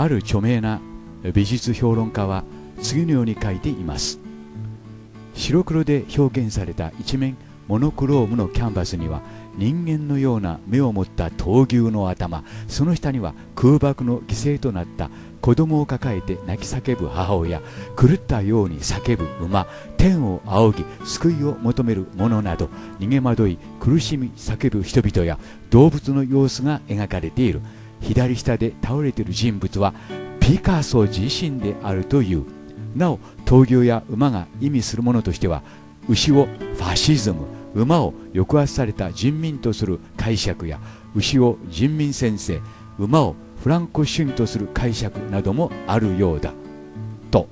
ある著名な美術評論家は次のように書いています白黒で表現された一面モノクロームのキャンバスには人間のような目を持った闘牛の頭その下には空爆の犠牲となった子供を抱えて泣き叫ぶ母親狂ったように叫ぶ馬天を仰ぎ救いを求める者など逃げ惑い苦しみ叫ぶ人々や動物の様子が描かれている左下で倒れている人物はピカソ自身であるというなお闘牛や馬が意味するものとしては牛をファシズム馬を抑圧された人民とする解釈や牛を人民先生馬をフランコ主義とする解釈などもあるようだと。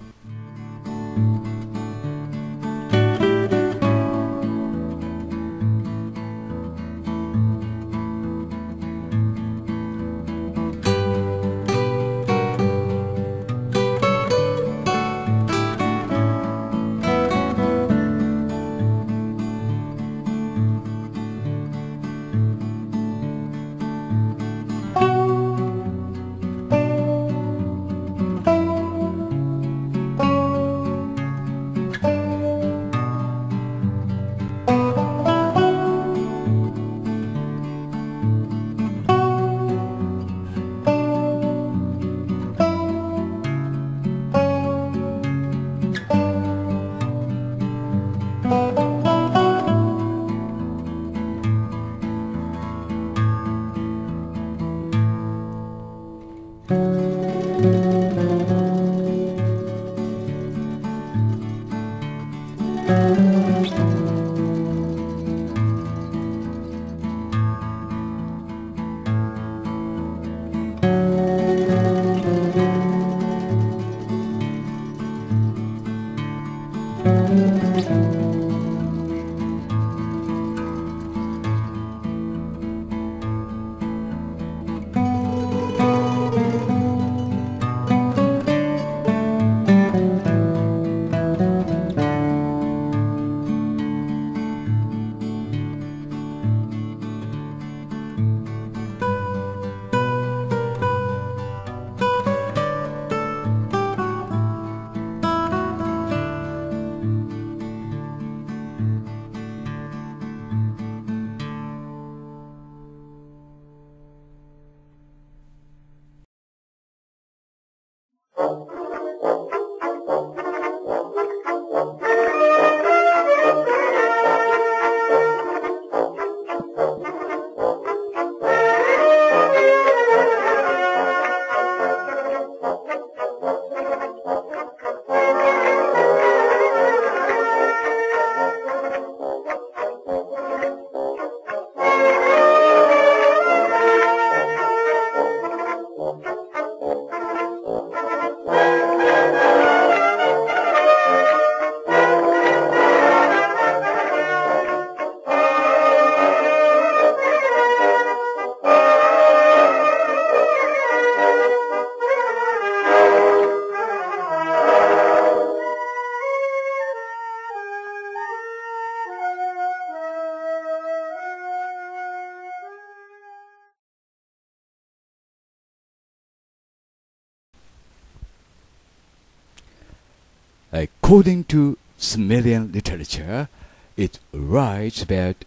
According to Sumerian literature, it writes about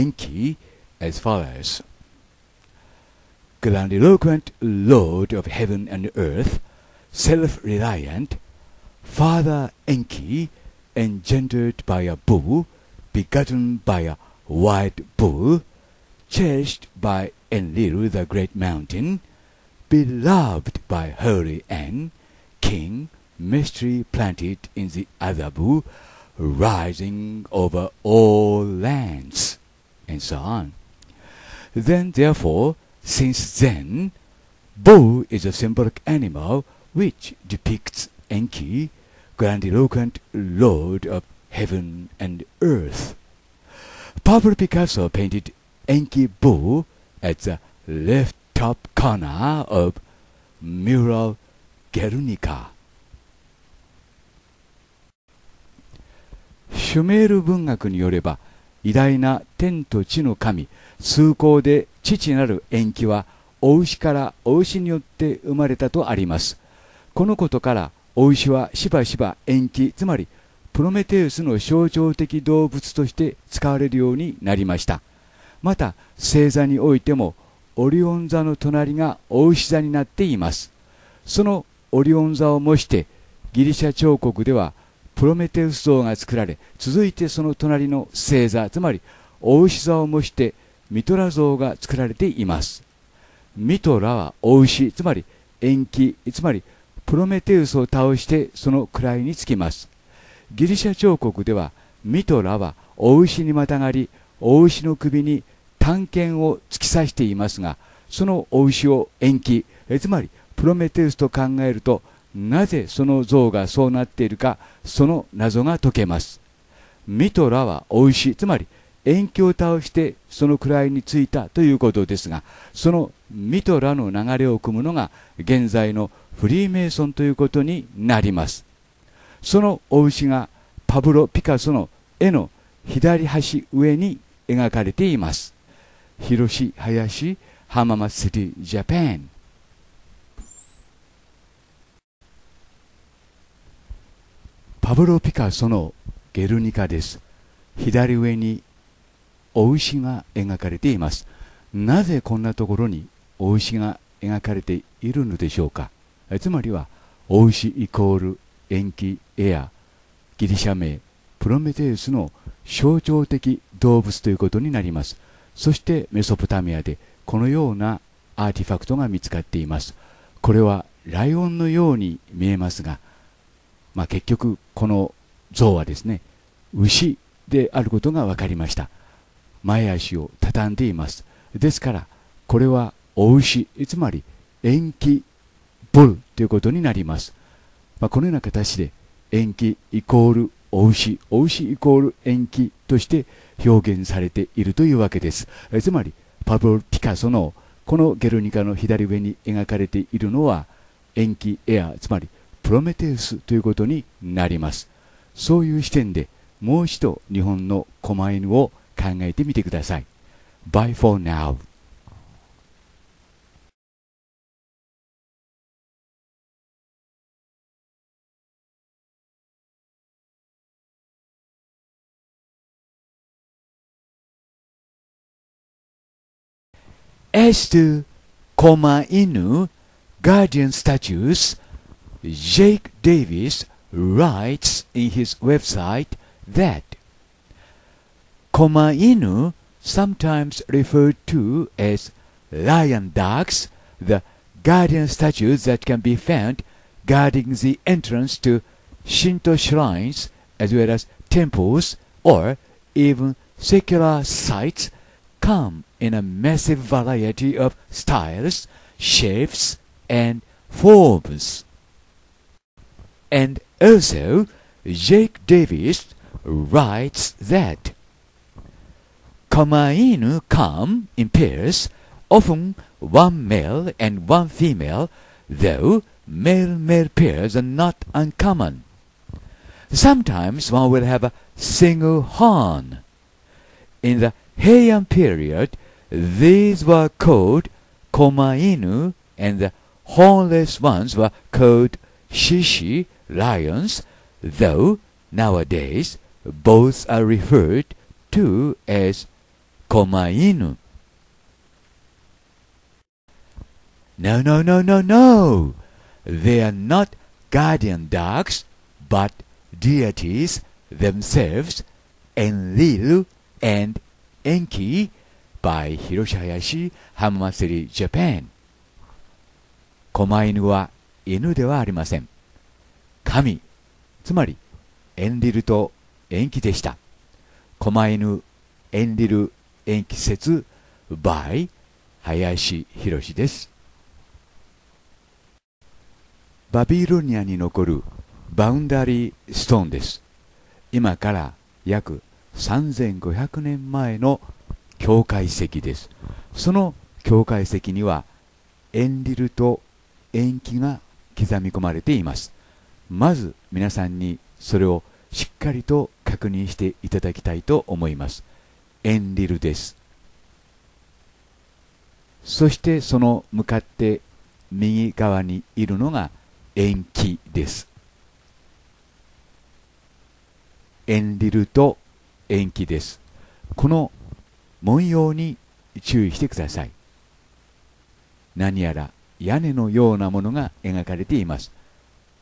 Enki as follows Grandiloquent Lord of heaven and earth, self reliant, Father Enki, engendered by a bull, begotten by a white bull, cherished by Enlil the great mountain, beloved by Holy En, King mystery planted in the Azabu, rising over all lands, and so on. Then, therefore, since then, bull is a symbolic animal which depicts Enki, grandiloquent lord of heaven and earth. Pablo Picasso painted Enki bull at the left top corner of mural Guernica. シュメール文学によれば偉大な天と地の神崇高で父なる延期はお牛からお牛によって生まれたとありますこのことからお牛はしばしば延期つまりプロメテウスの象徴的動物として使われるようになりましたまた星座においてもオリオン座の隣がお牛座になっていますそのオリオン座を模してギリシャ彫刻では「プロメテウス像が作られ続いてその隣の星座つまりお牛座を模してミトラ像が作られていますミトラはお牛つまり延期つまりプロメテウスを倒してその位につきますギリシャ彫刻ではミトラはお牛にまたがりお牛の首に探検を突き刺していますがそのお牛を延期つまりプロメテウスと考えるとなぜその像がそうなっているかその謎が解けますミトラはお牛、つまり遠鏡を倒してその位についたということですがそのミトラの流れを組むのが現在のフリーメイソンということになりますそのお牛がパブロ・ピカソの絵の左端上に描かれています広し林浜松シティジャパンパブロ・ピカソの「ゲルニカ」です左上にお牛が描かれていますなぜこんなところにお牛が描かれているのでしょうかつまりはお牛イコール延期エアギリシャ名プロメテウスの象徴的動物ということになりますそしてメソポタミアでこのようなアーティファクトが見つかっていますこれはライオンのように見えますがまあ、結局この像はですね牛であることが分かりました前足を畳んでいますですからこれはお牛つまり延期ボルということになります、まあ、このような形で延期イコールお牛お牛イコール延期として表現されているというわけですつまりパブロ・ピカソのこのゲルニカの左上に描かれているのは延期エアつまりプロメテウスということになりますそういう視点でもう一度日本の狛犬を考えてみてください Bye for now as to Koma Inu Guardian Jake Davis writes in his website that Koma Inu, sometimes referred to as lion dogs, the guardian statues that can be found guarding the entrance to Shinto shrines as well as temples or even secular sites, come in a massive variety of styles, shapes, and forms. And also, Jake Davis writes that Kamainu come in pairs, often one male and one female, though male-male pairs are not uncommon. Sometimes one will have a single horn. In the Heian period, these were called komainu, and the hornless ones were called shishi lions, though nowadays both are referred to as komainu. No, no, no, no, no! They are not guardian dogs, but deities themselves, Enlil and Enki by Hiroshi Hayashi Hamamasuri Japan。狛犬は犬ではありません。神つまりエンリルと延期でした狛犬エンリル延期説 by 林博ですバビロニアに残るバウンダリーストーンです今から約3500年前の境界石ですその境界石にはエンリルと延期が刻み込まれていますまず皆さんにそれをしっかりと確認していただきたいと思いますエンリルですそしてその向かって右側にいるのが延期ですンリルと延期ですこの文様に注意してください何やら屋根のようなものが描かれています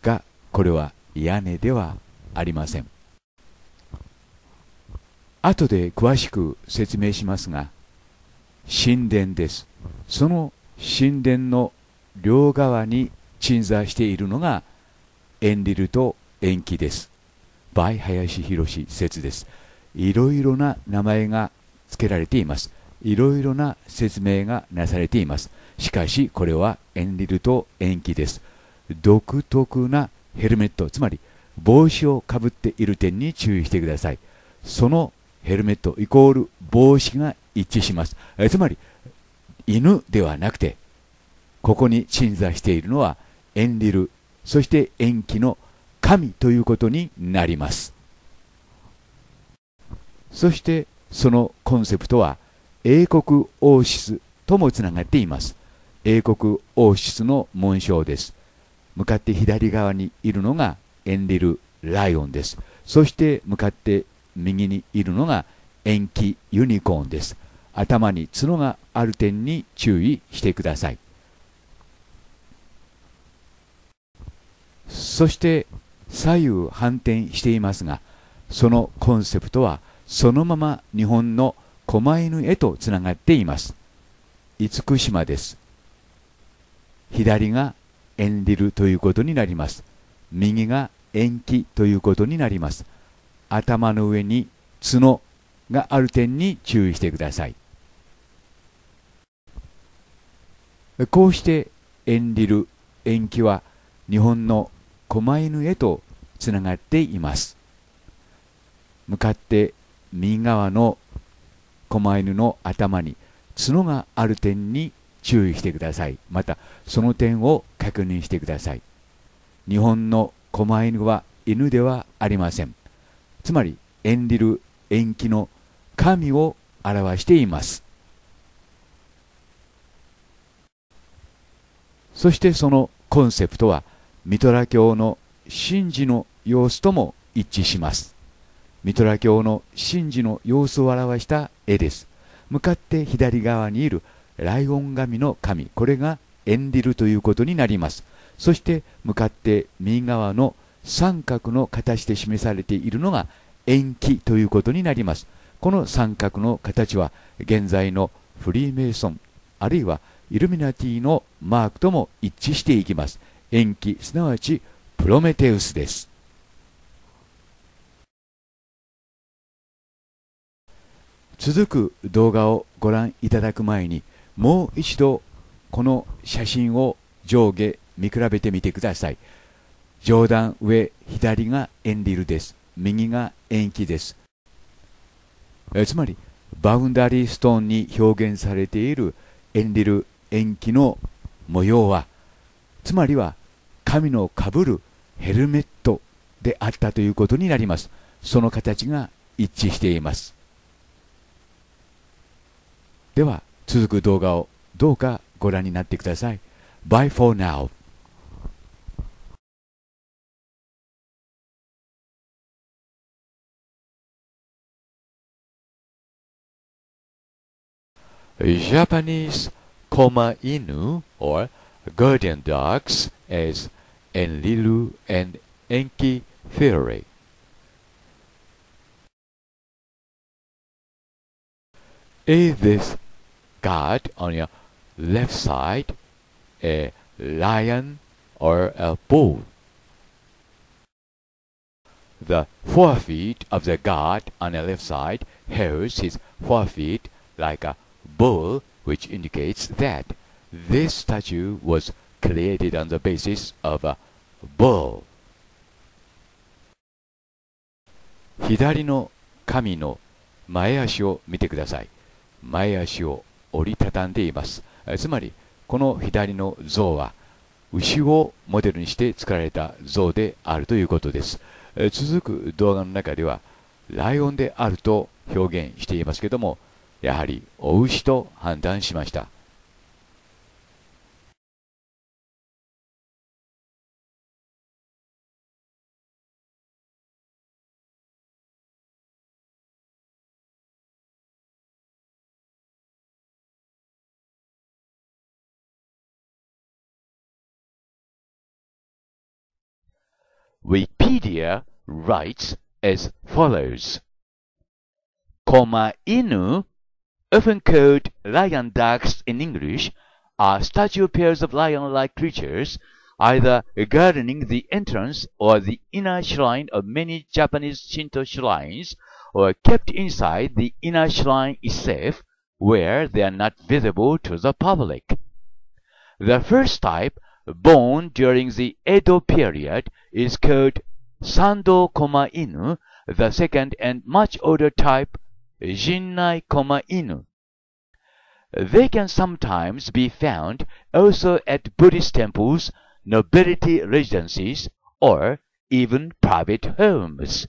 がこれは屋根ではありません後で詳しく説明しますが神殿ですその神殿の両側に鎮座しているのがエンリルと塩基です倍林博説ですいろいろな名前が付けられていますいろいろな説明がなされていますしかしこれはエンリルと塩基です独特なヘルメットつまり帽子をかぶっている点に注意してくださいそのヘルメットイコール帽子が一致しますえつまり犬ではなくてここに鎮座しているのはエンリルそして延期の神ということになりますそしてそのコンセプトは英国王室ともつながっています英国王室の紋章です向かって左側にいるのがエンリル・ライオンです。そして向かって右にいるのが延期ユニコーンです。頭に角がある点に注意してください。そして左右反転していますが、そのコンセプトはそのまま日本の狛犬へとつながっています。厳島です。左が縁リルということになります。右が縁起ということになります。頭の上に角がある点に注意してください。こうして縁リル、縁起は日本の狛犬へとつながっています。向かって右側の狛犬の頭に角がある点に注意してくださいまたその点を確認してください日本の狛犬は犬ではありませんつまり縁リる延期の神を表していますそしてそのコンセプトはミトラ教の神事の様子とも一致しますミトラ教の神事の様子を表した絵です向かって左側にいるライオン神の神これがエンディルということになりますそして向かって右側の三角の形で示されているのが延期ということになりますこの三角の形は現在のフリーメイソンあるいはイルミナティのマークとも一致していきます延期すなわちプロメテウスです続く動画をご覧いただく前にもう一度この写真を上下見比べてみてください上段上左がエンリルです右が円基ですえつまりバウンダリーストーンに表現されているンリル円気の模様はつまりは神のかぶるヘルメットであったということになりますその形が一致していますでは続く動画をどうかご覧になってください。Bye for now. Japanese Koma Inu or guardian dogs as Enlilu and Enki theory. Is this God on your left side a lion or a bull. The forefeet of the god on the left side holds his forefeet like a bull, which indicates that this statue was created on the basis of a bull. 左の神の前足を見てください。前足を折りたたんでいますつまりこの左の像は牛をモデルにして作られた像であるということです続く動画の中ではライオンであると表現していますけどもやはりお牛と判断しました Wikipedia writes as follows. Koma Inu, often called lion ducks in English, are statue pairs of lion-like creatures, either guarding the entrance or the inner shrine of many Japanese Shinto shrines, or kept inside the inner shrine itself, where they are not visible to the public. The first type born during the Edo period is called Sando Inu, the second and much older type, Jinnai Inu. They can sometimes be found also at Buddhist temples, nobility residences, or even private homes.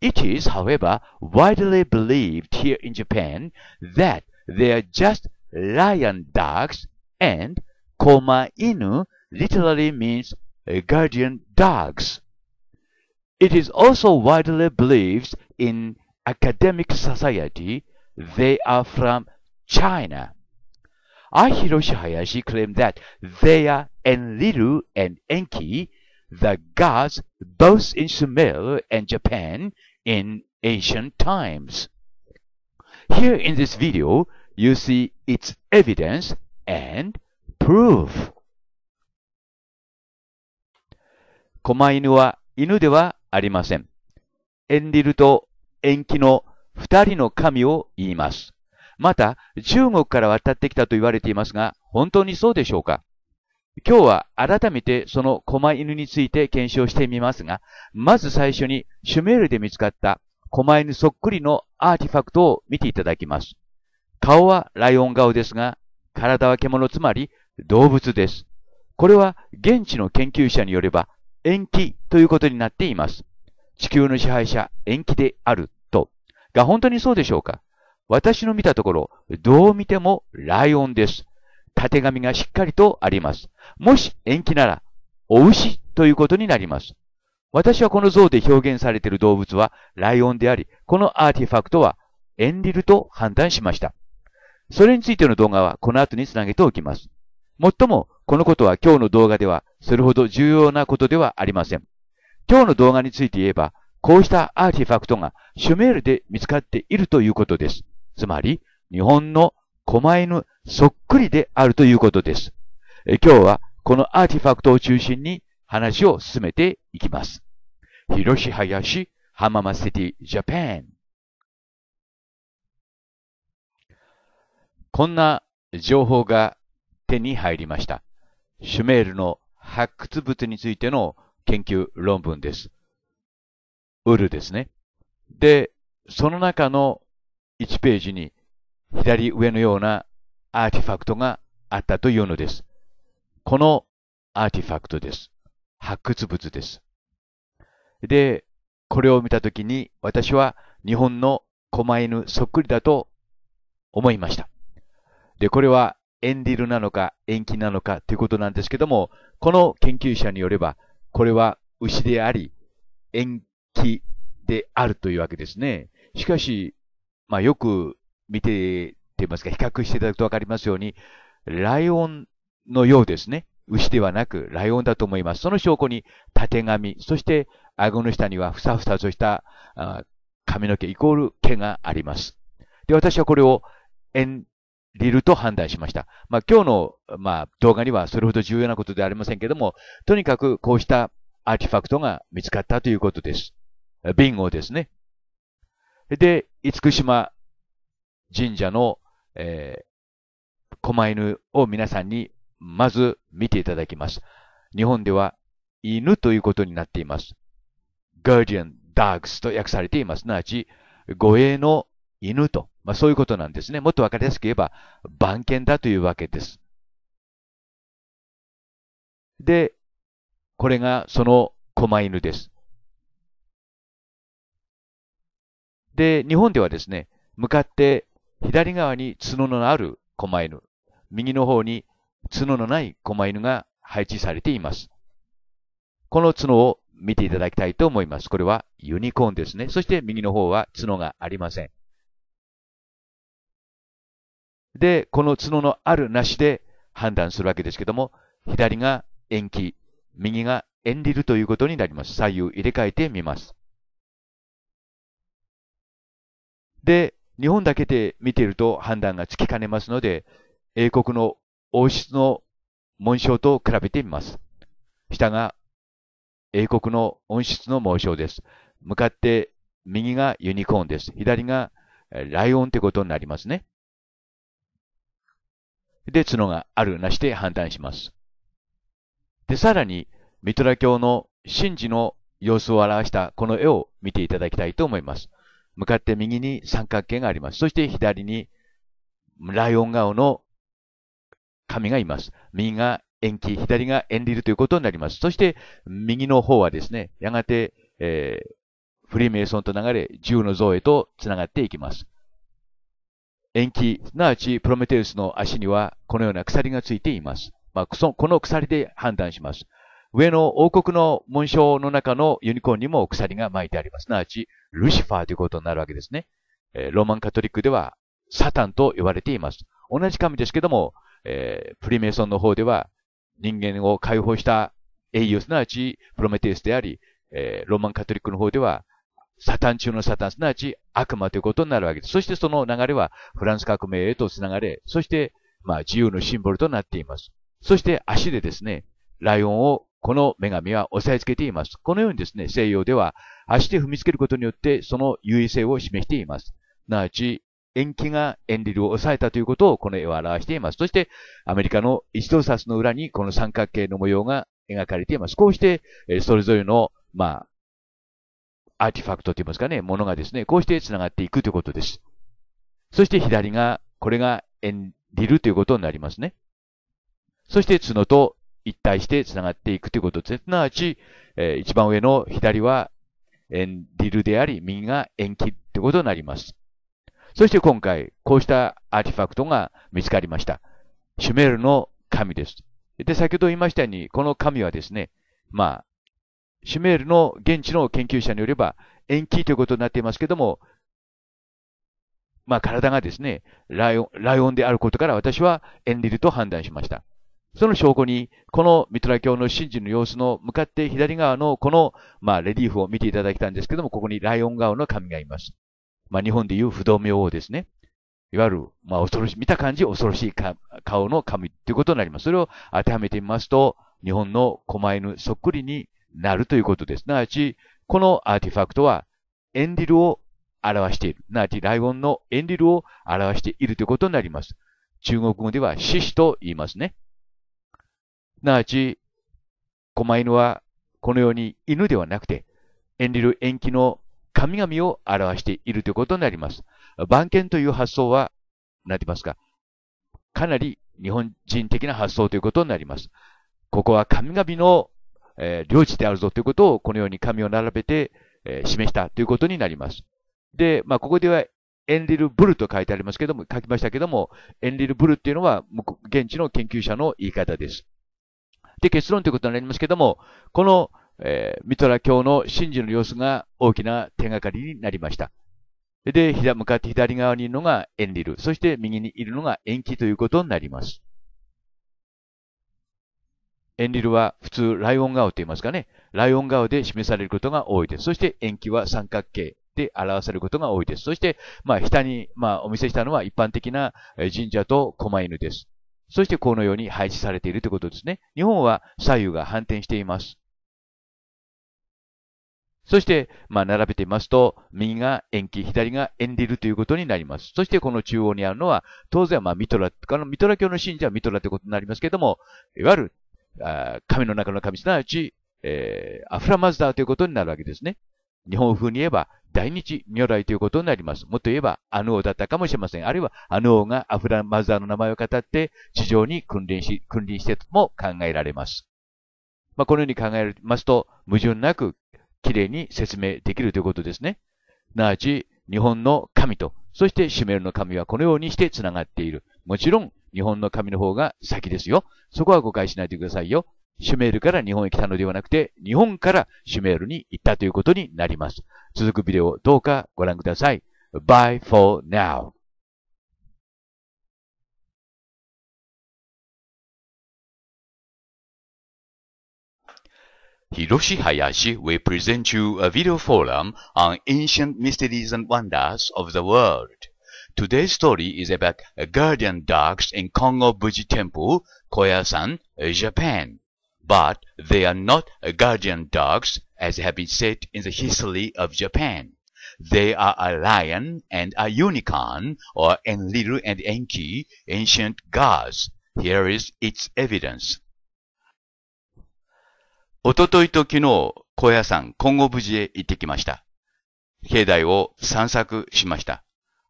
It is, however, widely believed here in Japan that they are just lion dogs and Koma Inu literally means guardian dogs. It is also widely believed in academic society they are from China. Ahiroshi Hayashi claimed that they are Enlil and Enki, the gods both in Sumer and Japan in ancient times. Here in this video, you see its evidence and prove 狛犬は犬ではありません。エンリルと延期の二人の神を言います。また、中国から渡ってきたと言われていますが、本当にそうでしょうか今日は改めてその狛犬について検証してみますが、まず最初にシュメールで見つかった狛犬そっくりのアーティファクトを見ていただきます。顔はライオン顔ですが、体は獣つまり動物です。これは現地の研究者によれば延期ということになっています。地球の支配者延期であると。が本当にそうでしょうか私の見たところ、どう見てもライオンです。縦紙がしっかりとあります。もし延期なら、お牛ということになります。私はこの像で表現されている動物はライオンであり、このアーティファクトはエンリルと判断しました。それについての動画はこの後につなげておきます。もっとも、このことは今日の動画ではそれほど重要なことではありません。今日の動画について言えば、こうしたアーティファクトがシュメールで見つかっているということです。つまり、日本の狛犬そっくりであるということです。今日はこのアーティファクトを中心に話を進めていきます。広し林浜松シティジャパンこんな情報が手に入りました。シュメールの発掘物についての研究論文です。ウルですね。で、その中の1ページに左上のようなアーティファクトがあったというのです。このアーティファクトです。発掘物です。で、これを見たときに私は日本の狛犬そっくりだと思いました。で、これはエンディルなのか延期なのかということなんですけども、この研究者によれば、これは牛であり、延期であるというわけですね。しかし、まあ、よく見て、って言いますか、比較していただくとわかりますように、ライオンのようですね。牛ではなく、ライオンだと思います。その証拠に、縦髪、そして、顎の下にはふさふさとした髪の毛イコール毛があります。で、私はこれを、エンリルと判断しました。まあ、今日の、まあ、動画にはそれほど重要なことではありませんけども、とにかくこうしたアーティファクトが見つかったということです。ビンゴですね。で、厳島神社の、えー、狛犬を皆さんにまず見ていただきます。日本では犬ということになっています。Guardian Dogs と訳されています。すなわち、護衛の犬とまあ、そういうことなんですね。もっとわかりやすく言えば、番犬だというわけです。で、これがその狛犬です。で、日本ではですね、向かって左側に角のある狛犬、右の方に角のない狛犬が配置されています。この角を見ていただきたいと思います。これはユニコーンですね。そして右の方は角がありません。で、この角のあるなしで判断するわけですけども、左が延期、右が延リルということになります。左右入れ替えてみます。で、日本だけで見ていると判断がつきかねますので、英国の王室の紋章と比べてみます。下が英国の温室の紋章です。向かって右がユニコーンです。左がライオンってことになりますね。で、角があるなしで判断します。で、さらに、ミトラ教の神事の様子を表したこの絵を見ていただきたいと思います。向かって右に三角形があります。そして左にライオン顔の神がいます。右が延期、左がンリルということになります。そして右の方はですね、やがて、えー、フリーメイソンと流れ、銃の像へと繋がっていきます。延期、すなわちプロメテウスの足にはこのような鎖がついています。まあ、この鎖で判断します。上の王国の紋章の中のユニコーンにも鎖が巻いてあります。すなわち、ルシファーということになるわけですね。えー、ローマンカトリックではサタンと呼ばれています。同じ神ですけども、えー、プリメイソンの方では人間を解放した英雄、すなわちプロメテウスであり、えー、ローマンカトリックの方ではサタン中のサタン、すなわち悪魔ということになるわけです。そしてその流れはフランス革命へと繋がれ、そして、まあ自由のシンボルとなっています。そして足でですね、ライオンをこの女神は押さえつけています。このようにですね、西洋では足で踏みつけることによってその優位性を示しています。すなわち、延期がエンリルを抑えたということをこの絵は表しています。そして、アメリカの一等札の裏にこの三角形の模様が描かれています。こうして、それぞれの、まあ、アーティファクトと言いますかね、ものがですね、こうして繋がっていくということです。そして左が、これがエンリルということになりますね。そして角と一体して繋がっていくということです。すなわち、えー、一番上の左はエンリルであり、右が延期ということになります。そして今回、こうしたアーティファクトが見つかりました。シュメールの神です。で、先ほど言いましたように、この神はですね、まあ、シュメールの現地の研究者によれば、延期ということになっていますけども、まあ体がですね、ライオン、ライオンであることから私は縁リルと判断しました。その証拠に、このミトラ教の真珠の様子の向かって左側のこの、まあ、レリーフを見ていただきたんですけども、ここにライオン顔の神がいます。まあ、日本でいう不動明王ですね。いわゆる、まあ、恐ろしい、見た感じ恐ろしい顔の神ということになります。それを当てはめてみますと、日本の狛犬そっくりになるということです。すなわち、このアーティファクトはエンディルを表している。すなわち、ライオンのエンディルを表しているということになります。中国語では獅子と言いますね。すなわち、狛犬はこのように犬ではなくて、エンディル延期の神々を表しているということになります。番犬という発想は、なってますか、かなり日本人的な発想ということになります。ここは神々のえー、領地であるぞということを、このように紙を並べて、えー、示したということになります。で、まあ、ここでは、エンリルブルと書いてありますけども、書きましたけども、エンリルブルっていうのは、現地の研究者の言い方です。で、結論ということになりますけども、この、えー、ミトラ教の真珠の様子が大きな手がかりになりました。で、向かって左側にいるのがエンリル、そして右にいるのが延期ということになります。エンリルは普通ライオン顔と言いますかね、ライオン顔で示されることが多いです。そして塩期は三角形で表されることが多いです。そして、まあ、下に、まあ、お見せしたのは一般的な神社と狛犬です。そして、このように配置されているということですね。日本は左右が反転しています。そして、まあ、並べてみますと、右が延気、左がエンリルということになります。そして、この中央にあるのは、当然、まあ、ミトラ、ミトラ教の信者はミトラということになりますけども、いわゆるあ神の中の神、すなわち、えー、アフラマズダーということになるわけですね。日本風に言えば、大日如来ということになります。もっと言えば、アヌ王だったかもしれません。あるいは、アヌ王がアフラマズダーの名前を語って、地上に君臨し、君臨してとも考えられます。まあ、このように考えますと、矛盾なく、きれいに説明できるということですね。すなわち、日本の神と、そしてシュメールの神はこのようにして繋がっている。もちろん、日本の神の方が先ですよ。そこは誤解しないでくださいよ。シュメールから日本へ来たのではなくて、日本からシュメールに行ったということになります。続くビデオ、どうかご覧ください。Bye for now. Hiroshi Hayashi will present you a video forum on ancient mysteries and wonders of the world. Today's story is about guardian dogs in Kongo Kongobuji Temple, Koyasan, Japan. But they are not guardian dogs as have been said in the history of Japan. They are a lion and a unicorn, or Enlil and Enki, ancient gods. Here is its evidence. おとといと昨日、高野山金剛無事へ行ってきました。境内を散策しました。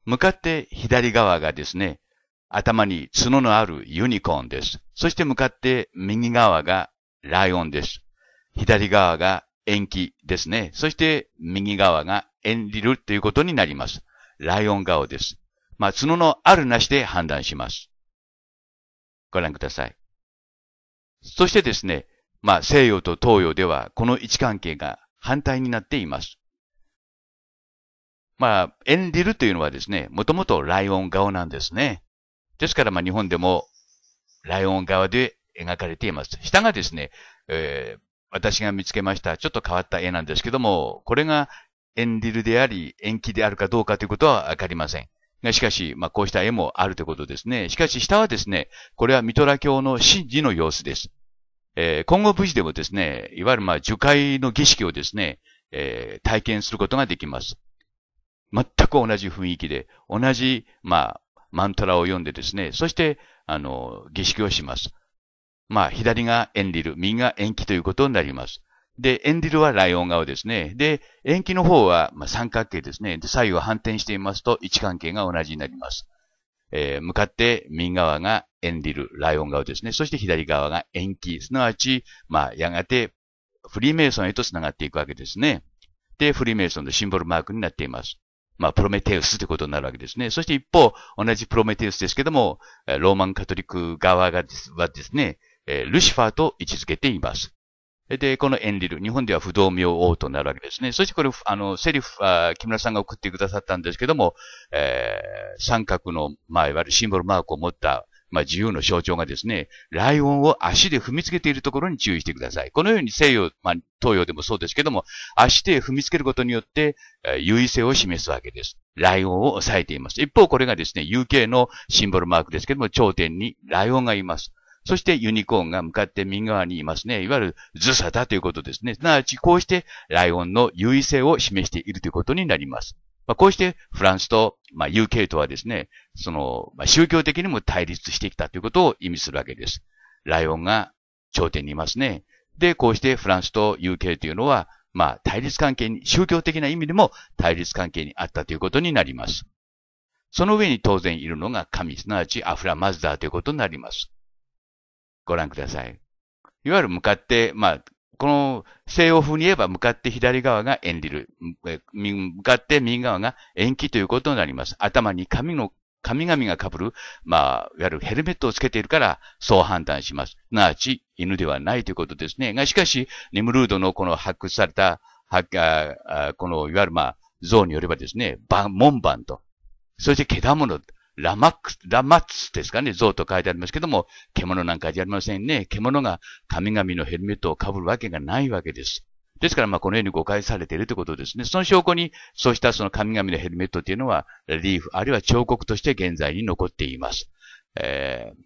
向かって左側がですね、頭に角のあるユニコーンです。そして向かって右側がライオンです。左側が延期ですね。そして右側が演リルということになります。ライオン顔です。まあ、角のあるなしで判断します。ご覧ください。そしてですね、まあ、西洋と東洋ではこの位置関係が反対になっています。まあ、エンディルというのはですね、もともとライオン顔なんですね。ですから、まあ、日本でもライオン側で描かれています。下がですね、えー、私が見つけました、ちょっと変わった絵なんですけども、これがエンディルであり、延期であるかどうかということはわかりません。しかし、まあ、こうした絵もあるということですね。しかし、下はですね、これはミトラ教の神事の様子です。えー、今後無事でもですね、いわゆるまあ、受戒の儀式をですね、えー、体験することができます。全く同じ雰囲気で、同じ、まあ、マントラを読んでですね、そして、あの、儀式をします。まあ、左がエンリル、右が延期ということになります。で、エンリルはライオン顔ですね。で、延期の方は、まあ、三角形ですね。で、左右反転していますと位置関係が同じになります。えー、向かって右側がエンリル、ライオン顔ですね。そして左側が延期、すなわち、まあ、やがてフリーメイソンへと繋がっていくわけですね。で、フリーメイソンのシンボルマークになっています。まあ、プロメテウスということになるわけですね。そして一方、同じプロメテウスですけども、ローマンカトリック側がはですね、ルシファーと位置づけています。で、このエンリル、日本では不動明王となるわけですね。そしてこれ、あの、セリフ、あ木村さんが送ってくださったんですけども、えー、三角の、まあ、いわゆるシンボルマークを持った、まあ、自由の象徴がですね、ライオンを足で踏みつけているところに注意してください。このように西洋、まあ、東洋でもそうですけども、足で踏みつけることによって、えー、優位性を示すわけです。ライオンを抑えています。一方、これがですね、UK のシンボルマークですけども、頂点にライオンがいます。そしてユニコーンが向かって右側にいますね。いわゆるズサだということですね。すなわち、こうしてライオンの優位性を示しているということになります。まあ、こうしてフランスと、まあ、UK とはですね、その、まあ、宗教的にも対立してきたということを意味するわけです。ライオンが頂点にいますね。で、こうしてフランスと UK というのは、まあ、対立関係に、宗教的な意味でも対立関係にあったということになります。その上に当然いるのが神、すなわちアフラマズダーということになります。ご覧ください。いわゆる向かって、まあ、この西洋風に言えば向かって左側がエンリル、向かって右側が延期ということになります。頭に髪の、神々が被る、まあ、いわゆるヘルメットをつけているから、そう判断します。すなわち、犬ではないということですね。が、しかし、ネムルードのこの発掘された、発あこの、いわゆるまあ、像によればですね、門番と、そして、毛玉の、ラマックス、ラマッツですかね、像と書いてありますけども、獣なんかじゃありませんね。獣が神々のヘルメットを被るわけがないわけです。ですから、まあ、このように誤解されているということですね。その証拠に、そうしたその神々のヘルメットというのは、リーフ、あるいは彫刻として現在に残っています。えー、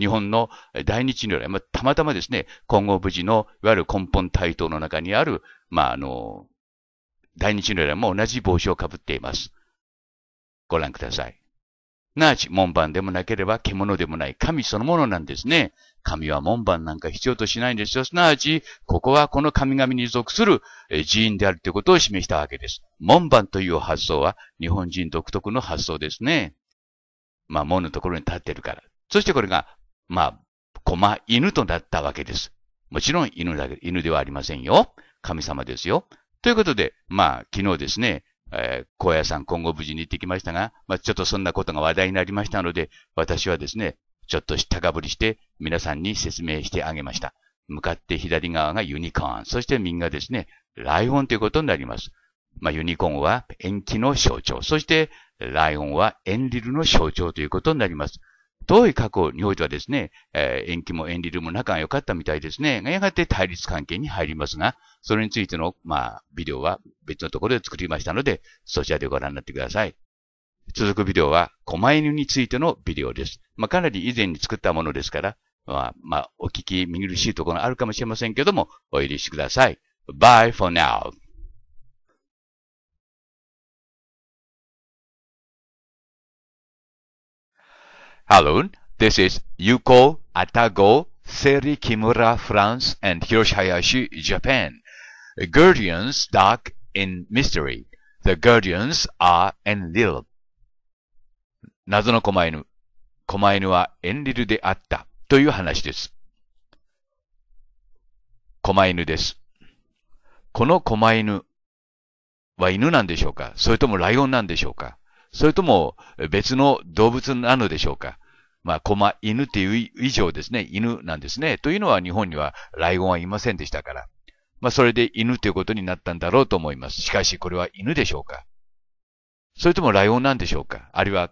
日本の大日如来、まあ、たまたまですね、今後無事の、いわゆる根本台等の中にある、まあ、あの、大日如来も同じ帽子をかぶっています。ご覧ください。なあち、門番でもなければ獣でもない神そのものなんですね。神は門番なんか必要としないんですよ。すなわち、ここはこの神々に属する寺院であるということを示したわけです。門番という発想は日本人独特の発想ですね。まあ、門のところに立ってるから。そしてこれが、まあ、駒犬となったわけです。もちろん犬だけ、犬ではありませんよ。神様ですよ。ということで、まあ、昨日ですね、えー、高野山今後無事に行ってきましたが、まあ、ちょっとそんなことが話題になりましたので、私はですね、ちょっとしたかぶりして皆さんに説明してあげました。向かって左側がユニコーン、そしてみんなですね、ライオンということになります。まあ、ユニコーンは延期の象徴、そしてライオンはエンリルの象徴ということになります。遠い過去においてはですね、えー、延期も延リルも仲が良かったみたいですね。やがて対立関係に入りますが、それについての、まあ、ビデオは別のところで作りましたので、そちらでご覧になってください。続くビデオは、狛犬についてのビデオです。まあ、かなり以前に作ったものですから、まあ、まあ、お聞き見苦しいところがあるかもしれませんけども、お許しください。Bye for now. Hello, this is Yuko Atago, Seri Kimura, France, and Hiroshi Hayashi, Japan. Guardians dark in mystery. The guardians are enlil. 謎の狛犬。狛犬はエンリルであったという話です。狛犬です。この狛犬は犬なんでしょうかそれともライオンなんでしょうかそれとも別の動物なのでしょうかまあ、コマ、犬っていう以上ですね、犬なんですね。というのは日本にはライオンはいませんでしたから。まあ、それで犬ということになったんだろうと思います。しかし、これは犬でしょうかそれともライオンなんでしょうかあるいは、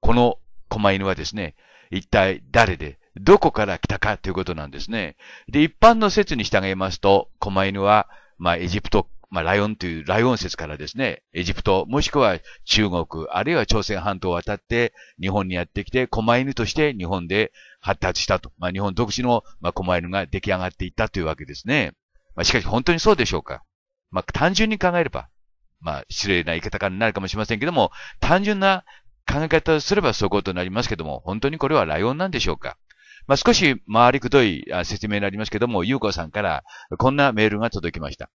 この狛犬はですね、一体誰で、どこから来たかということなんですね。で、一般の説に従いますと、狛犬は、まあ、エジプトまあ、ライオンというライオン説からですね、エジプト、もしくは中国、あるいは朝鮮半島を渡って日本にやってきて、狛犬として日本で発達したと。まあ、日本独自の、まあ、狛犬が出来上がっていったというわけですね。まあ、しかし本当にそうでしょうか。まあ、単純に考えれば、まあ、失礼な言い方になるかもしれませんけども、単純な考え方をすればそういうことになりますけども、本当にこれはライオンなんでしょうか。まあ、少し回りくどい説明になりますけども、ゆうこさんからこんなメールが届きました。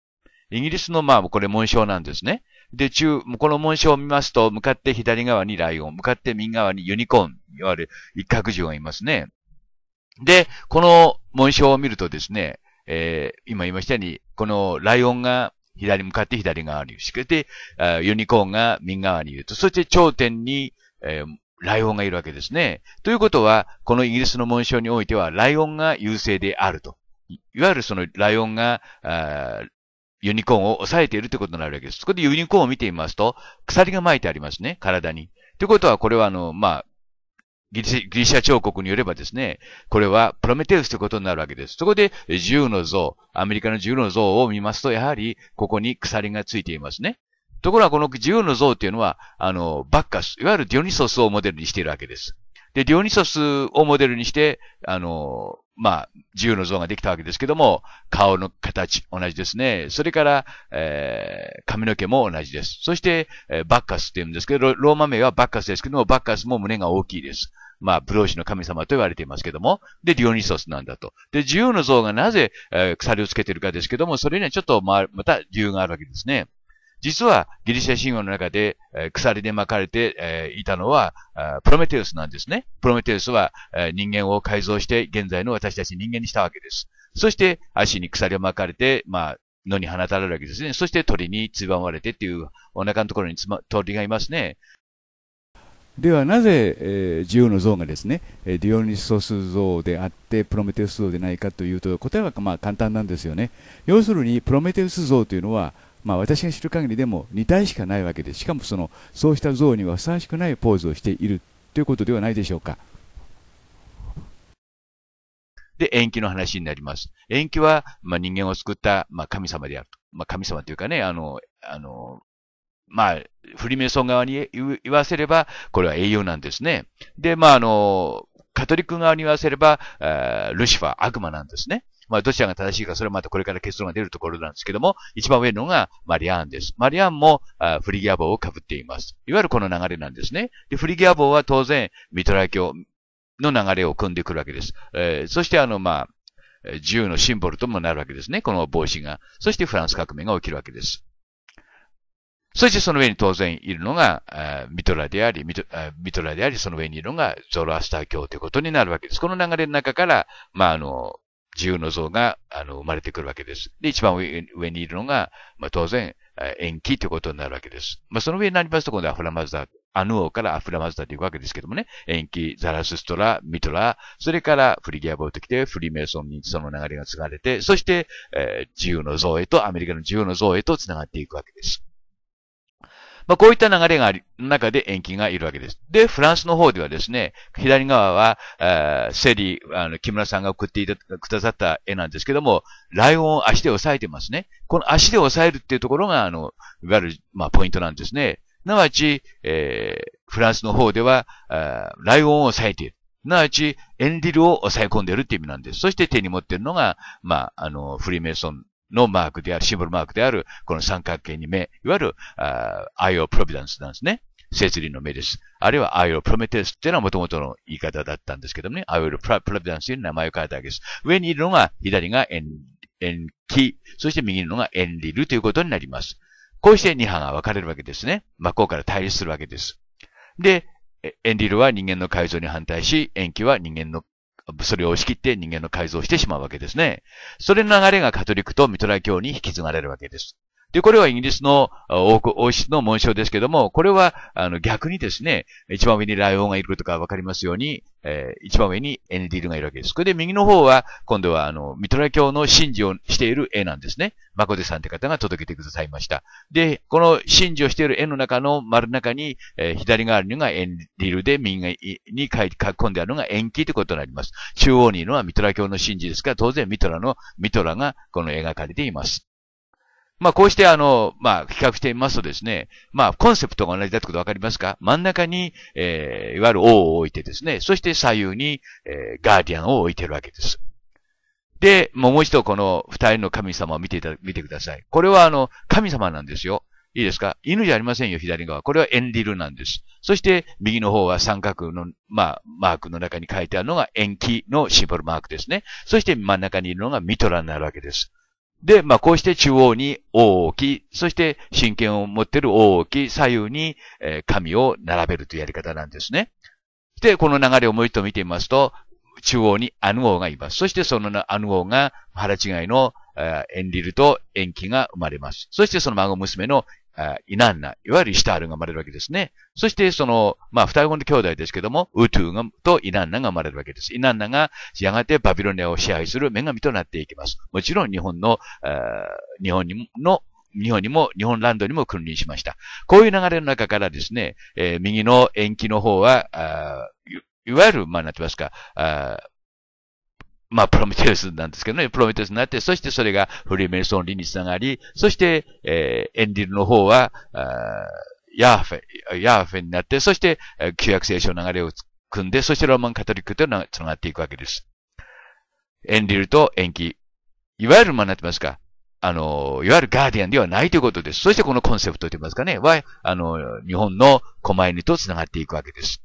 イギリスのまあ、これ紋章なんですね。で、中、この紋章を見ますと、向かって左側にライオン、向かって右側にユニコーン、いわゆる一角獣がいますね。で、この紋章を見るとですね、えー、今言いましたように、このライオンが左向かって左側にいる。しかし、ユニコーンが右側にいると。そして頂点に、えー、ライオンがいるわけですね。ということは、このイギリスの紋章においては、ライオンが優勢であると。いわゆるそのライオンが、ユニコーンを抑えているということになるわけです。そこでユニコーンを見てみますと、鎖が巻いてありますね、体に。ということは、これはあの、まあ、ギリシャ彫刻によればですね、これはプロメテウスということになるわけです。そこで、由の像、アメリカの自由の像を見ますと、やはり、ここに鎖がついていますね。ところが、この自由の像っていうのは、あの、バッカス、いわゆるディオニソスをモデルにしているわけです。で、ディオニソスをモデルにして、あの、まあ、自由の像ができたわけですけども、顔の形、同じですね。それから、えー、髪の毛も同じです。そして、えー、バッカスって言うんですけど、ローマ名はバッカスですけども、バッカスも胸が大きいです。まあ、ブローシの神様と言われていますけども、で、ディオニソスなんだと。で、自由の像がなぜ、えー、鎖をつけてるかですけども、それにはちょっと、まあ、また理由があるわけですね。実はギリシャ神話の中で、え鎖で巻かれて、いたのはプロメテウスなんですね。プロメテウスは、人間を改造して現在の私たち人間にしたわけです。そして足に鎖を巻かれて、まあ、野に放たれるわけですね。そして鳥につばまれてっていうお腹のところにつ、ま、鳥がいますね。ではなぜ、えー、自由の像がですねディオニソス像であってプロメテウス像でないかというと答えはまあ簡単なんですよね要するにプロメテウス像というのはまあ、私が知る限りでも2体しかないわけでしかもそのそうした像にはふさわしくないポーズをしているということではないでしょうか。で、延期の話になります。延期は、まあ、人間を救った、まあ、神様であると。まあ、神様というかね、あの、あの、まあ、フリメイソン側に言わせれば、これは栄養なんですね。で、まあ、あの、カトリック側に言わせれば、ルシファー、悪魔なんですね。まあ、どちらが正しいか、それはまたこれから結論が出るところなんですけども、一番上のがマリアーンです。マリアーンもあフリギア帽を被っています。いわゆるこの流れなんですね。で、フリギア帽は当然、ミトラ教の流れを組んでくるわけです。えー、そしてあの、まあ、自由のシンボルともなるわけですね。この帽子が。そしてフランス革命が起きるわけです。そしてその上に当然いるのが、ミトラでありミト、ミトラであり、その上にいるのがゾロアスター教ということになるわけです。この流れの中から、まあ、あの、自由の像が、あの、生まれてくるわけです。で、一番上にいるのが、まあ、当然、延期ということになるわけです。まあ、その上になりますと、今度はアフラマズダ、アヌ王からアフラマズダというわけですけどもね、延期、ザラスストラ、ミトラ、それからフリギアボート来て、フリーメイソンにその流れが継がれて、そして、えー、自由の像へと、アメリカの自由の像へと繋がっていくわけです。まあ、こういった流れがあり、中で延期がいるわけです。で、フランスの方ではですね、左側は、えセリ、あの、木村さんが送っていた、くださった絵なんですけども、ライオンを足で押さえてますね。この足で押さえるっていうところが、あの、いわゆる、まあ、ポイントなんですね。なわち、えー、フランスの方では、あライオンを抑えている。なわち、エンディルを抑え込んでいるっていう意味なんです。そして手に持ってるのが、まあ、あの、フリーメイソンのマークである、シンボルマークである、この三角形に目、いわゆる、愛をプロビダンスなんですね。設理の目です。あるいは、I will p r o m e っていうのはもともとの言い方だったんですけどもね、I will p r o v という名前を変えたわけです。上にいるのが、左がエン、エンキ、そして右のがエンリルということになります。こうして二派が分かれるわけですね。真っ向から対立するわけです。で、エンリルは人間の改造に反対し、ンキは人間のそれを押し切って人間の改造をしてしまうわけですね。それの流れがカトリックとミトライ教に引き継がれるわけです。で、これはイギリスの王室の紋章ですけども、これは、あの、逆にですね、一番上にライオンがいることがわかりますように、えー、一番上にエネディールがいるわけです。これで右の方は、今度は、あの、ミトラ教の神事をしている絵なんですね。マコデさんって方が届けてくださいました。で、この神事をしている絵の中の丸の中に、えー、左側のがエネディールで、右に書き込んであるのが延期ということになります。中央にいるのはミトラ教の神事ですから、当然ミトラの、ミトラがこの絵が描かれています。まあ、こうしてあの、まあ、比較してみますとですね、まあ、コンセプトが同じだってことわかりますか真ん中に、えー、いわゆる王を置いてですね、そして左右に、えー、ガーディアンを置いてるわけです。で、もう一度この二人の神様を見ていた、見てください。これはあの、神様なんですよ。いいですか犬じゃありませんよ、左側。これはエンリルなんです。そして、右の方は三角の、まあ、マークの中に書いてあるのが、延期のシンボルマークですね。そして真ん中にいるのがミトラになるわけです。で、まあ、こうして中央に大き、そして神権を持っている大き、左右に、神を並べるというやり方なんですね。で、この流れをもう一度見てみますと、中央にアヌ王がいます。そしてそのアヌ王が腹違いのエンリルとエンキが生まれます。そしてその孫娘のイナンナ、いわゆるイシタールが生まれるわけですね。そして、その、まあ、双子の兄弟ですけども、ウトゥがとイナンナが生まれるわけです。イナンナが、やがてバビロニアを支配する女神となっていきます。もちろん日本の、日本にの、日本にも、日本ランドにも君臨しました。こういう流れの中からですね、えー、右の延期の方は、いわゆる、まあ、なんて言いますか、まあ、プロメテウスなんですけどね、プロメテウスになって、そしてそれがフリーメイソン理につながり、そして、えー、エンディルの方は、ヤーフェ、ヤーフェになって、そして、旧約聖書の流れを組んで、そしてローマンカトリックと繋がっていくわけです。エンディルと延期。いわゆる、まなってますか。あの、いわゆるガーディアンではないということです。そしてこのコンセプトと言いますかね、は、あの、日本の狛犬と繋がっていくわけです。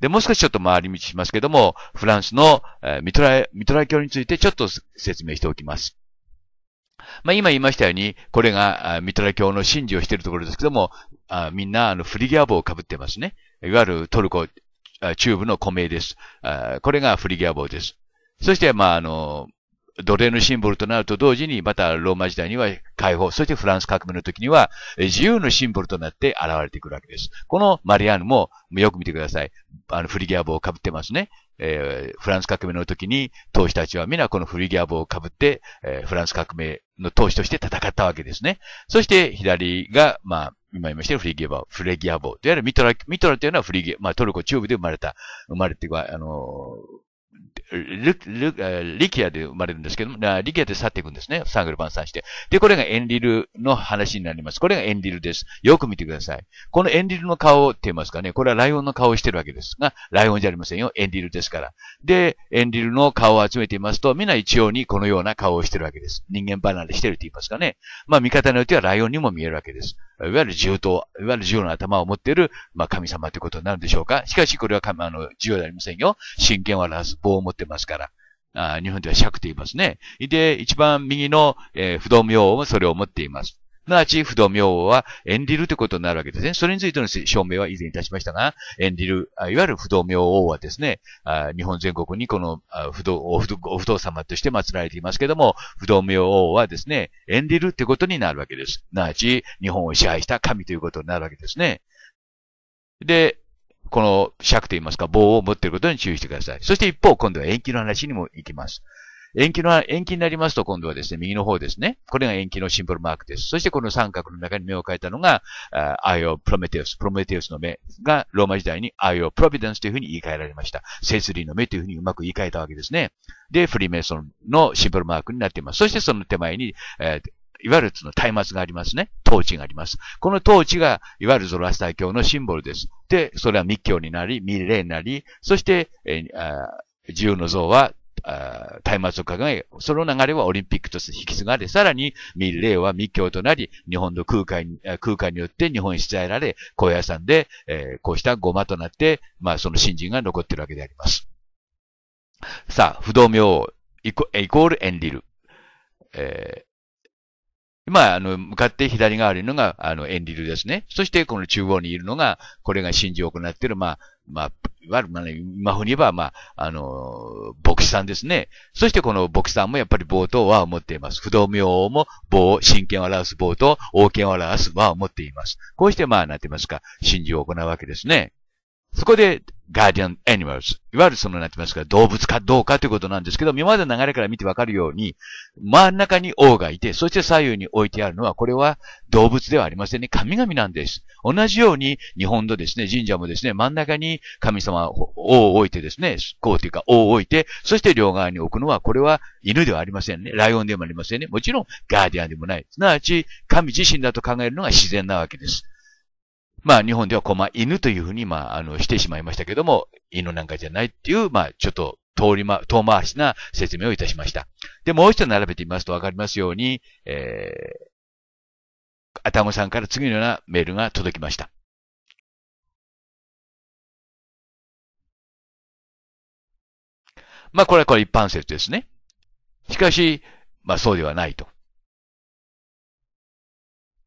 で、もう少しちょっと回り道しますけども、フランスの、えー、ミトラ、ミトラ教についてちょっと説明しておきます。まあ、今言いましたように、これがミトラ教の神事をしているところですけども、あみんなあのフリギア帽をかぶってますね。いわゆるトルコ、中部の古名です。これがフリギア帽です。そして、まあ、あの、奴隷のシンボルとなると同時に、またローマ時代には解放、そしてフランス革命の時には自由のシンボルとなって現れてくるわけです。このマリアーヌもよく見てください。あの、フリギア帽をかぶってますね。えー、フランス革命の時に、当主たちは皆このフリギア帽をかぶって、えー、フランス革命の当主として戦ったわけですね。そして左が、まあ、今言いましたフリギア帽、フレギア帽。いわゆるミトラ、ミトラというのはフリギア、まあトルコ中部で生まれた、生まれては、あのー、ルルリキアで生まれるんですけども、リキアで去っていくんですね。サングル晩餐して。で、これがエンリルの話になります。これがエンリルです。よく見てください。このエンリルの顔って言いますかね、これはライオンの顔をしてるわけですが、ライオンじゃありませんよ。エンリルですから。で、エンリルの顔を集めていますと、みんな一様にこのような顔をしてるわけです。人間離れしてるって言いますかね。まあ、見方によってはライオンにも見えるわけです。いわゆる銃刀、いわゆる銃の頭を持っている、まあ、神様ということになるんでしょうか。しかし、これは、あの、銃ではありませんよ。神剣を表す棒を持ってってますから。あ日本では尺って言いますね。で、一番右の、えー、不動明王はそれを持っています。すなわち、不動明王は、演じるということになるわけですね。それについての証明は以前いたしましたが、演じる、いわゆる不動明王はですね、日本全国にこの不動お不動様として祀られていますけども、不動明王はですね、演じるということになるわけです。すなわち、日本を支配した神ということになるわけですね。で、この尺といいますか、棒を持っていることに注意してください。そして一方、今度は延期の話にも行きます。延期の、延期になりますと、今度はですね、右の方ですね。これが延期のシンボルマークです。そしてこの三角の中に目を変えたのが、アイオ・プロメテウス。プロメテウスの目がローマ時代にアイオ・プロビデンスというふうに言い換えられました。セスリーの目というふうにうまく言い換えたわけですね。で、フリーメイソンのシンボルマークになっています。そしてその手前に、えーいわゆるその松明がありますね。統治があります。この統治が、いわゆるゾロアスター教のシンボルです。で、それは密教になり、密霊になり、そして、えー、自由の像は、松明を掲げ、その流れはオリンピックとして引き継がれ、さらに密霊は密教となり、日本の空海に、空海によって日本に伝えられ、高野山で、えー、こうしたごまとなって、まあその信心が残っているわけであります。さあ、不動明王イコ、イコールエンリル。え今、あの、向かって左側にいるのが、あの、エンリルですね。そして、この中央にいるのが、これが真珠を行っている、まあ、まあ、いわゆる、まあ、ね、今風に言えば、まあ、あの、牧師さんですね。そして、この牧師さんもやっぱり棒と和を持っています。不動明王も棒、真剣を表す棒と王権を表す和を持っています。こうして、まあ、なってますか、真珠を行うわけですね。そこで、ガーディアン・アニマルス。いわゆるその、なってますから、動物かどうかということなんですけど、今まで流れから見てわかるように、真ん中に王がいて、そして左右に置いてあるのは、これは動物ではありませんね。神々なんです。同じように、日本のですね、神社もですね、真ん中に神様、王を置いてですね、こうというか、王を置いて、そして両側に置くのは、これは犬ではありませんね。ライオンでもありませんね。もちろん、ガーディアンでもない。すなわち、神自身だと考えるのが自然なわけです。まあ、日本では、こま犬というふうに、まあ、あの、してしまいましたけども、犬なんかじゃないっていう、まあ、ちょっと、通りま、遠回しな説明をいたしました。で、もう一度並べてみますとわかりますように、えー、アタムさんから次のようなメールが届きました。まあ、これはこれ一般説ですね。しかし、まあ、そうではないと。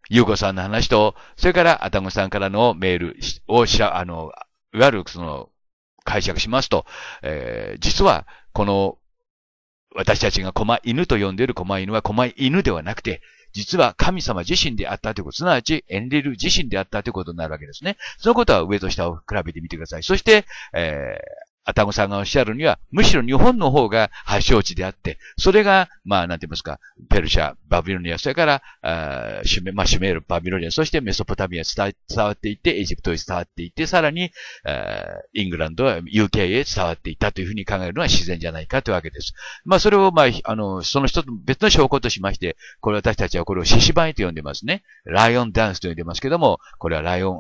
ゆうこさんの話と、それからあたごさんからのメールをしゃ、あの、いわゆるその、解釈しますと、えー、実は、この、私たちが狛犬と呼んでいる狛犬は狛犬ではなくて、実は神様自身であったということ、すなわちエンリル自身であったということになるわけですね。そのことは上と下を比べてみてください。そして、えー、アタゴさんがおっしゃるには、むしろ日本の方が発祥地であって、それが、まあ、なんて言いますか、ペルシャ、バビロニア、それから、あシュメまあ、シュメール、バビロニア、そしてメソポタミア伝わっていって、エジプトへ伝わっていって、さらに、イングランド、UK へ伝わっていったというふうに考えるのは自然じゃないかというわけです。まあ、それを、まあ、あの、その一つ、別の証拠としまして、これ私たちはこれを獅子エと呼んでますね。ライオンダンスと呼んでますけども、これはライオン、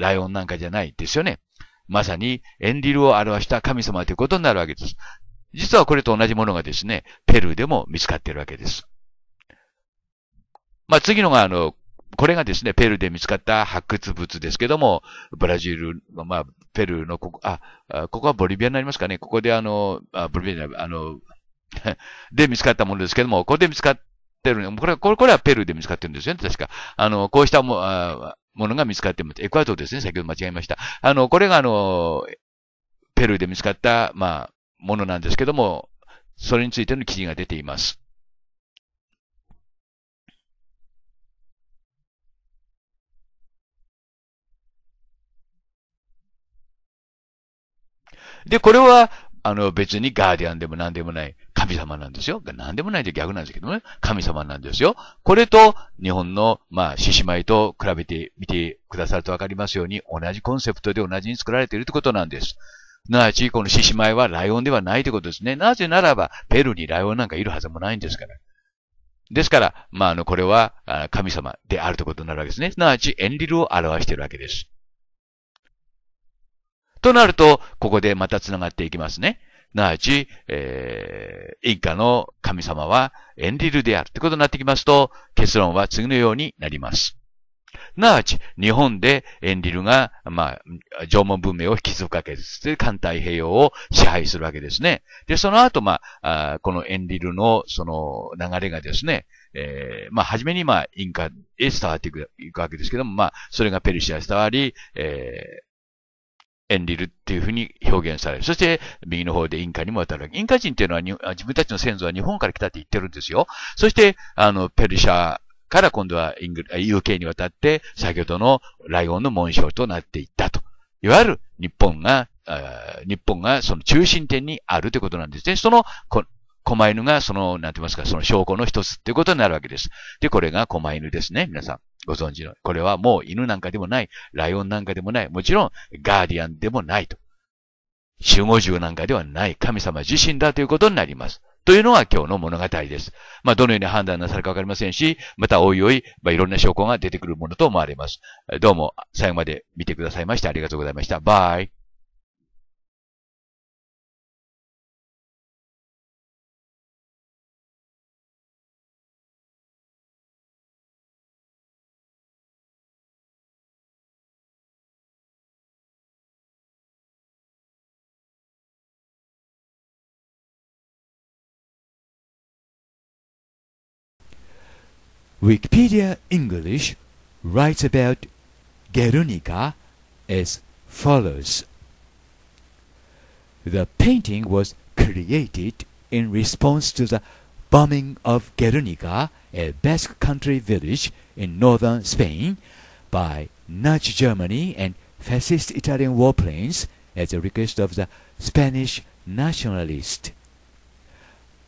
ライオンなんかじゃないですよね。まさにエンリルを表した神様ということになるわけです。実はこれと同じものがですね、ペルーでも見つかっているわけです。まあ、次のが、あの、これがですね、ペルーで見つかった発掘物ですけども、ブラジルまあ、ペルーのここ、あ、ここはボリビアになりますかね。ここであの、あボリビアあの、で見つかったものですけども、ここで見つかってる、これは、これはペルーで見つかってるんですよね、確か。あの、こうしたも、あものが見つかってます。エクアドルですね。先ほど間違えました。あの、これがあの、ペルーで見つかった、まあ、ものなんですけども、それについての記事が出ています。で、これは、あの、別にガーディアンでも何でもない神様なんですよ。何でもないで逆なんですけどね。神様なんですよ。これと日本の、まあ、獅子舞と比べてみてくださるとわかりますように、同じコンセプトで同じに作られているということなんです。なあち、この獅子舞はライオンではないということですね。なぜならば、ペルーにライオンなんかいるはずもないんですから。ですから、まあ、あの、これは、神様であるということになるわけですね。すなわち、エンリルを表しているわけです。となると、ここでまた繋がっていきますね。なわち、えー、インカの神様はエンリルであるってことになってきますと、結論は次のようになります。なわち、日本でエンリルが、まあ、縄文文明を引き継ぐわけです。で、関太平洋を支配するわけですね。で、その後、まあ、あこのエンリルの、その、流れがですね、えー、まあ、はじめに、まあ、インカへ伝わっていくわけですけども、まあ、それがペルシアに伝わり、えー、エンリルっていうふうに表現される。そして、右の方でインカにもわたる。インカ人っていうのは自分たちの先祖は日本から来たって言ってるんですよ。そして、あの、ペルシャから今度はイング、UK に渡って、先ほどのライオンの紋章となっていったと。いわゆる日本が、日本がその中心点にあるということなんですね。その、狛犬がその、なんて言いますか、その証拠の一つっていうことになるわけです。で、これが狛犬ですね、皆さん。ご存知の。これはもう犬なんかでもない、ライオンなんかでもない、もちろんガーディアンでもないと。守護獣なんかではない、神様自身だということになります。というのが今日の物語です。まあ、どのように判断なさるかわかりませんし、またおいおい、まあ、いろんな証拠が出てくるものと思われます。どうも、最後まで見てくださいましてありがとうございました。バイ。Wikipedia English writes about Guernica as follows The painting was created in response to the bombing of Guernica, a Basque country village in northern Spain, by Nazi Germany and fascist Italian warplanes at the request of the Spanish nationalists.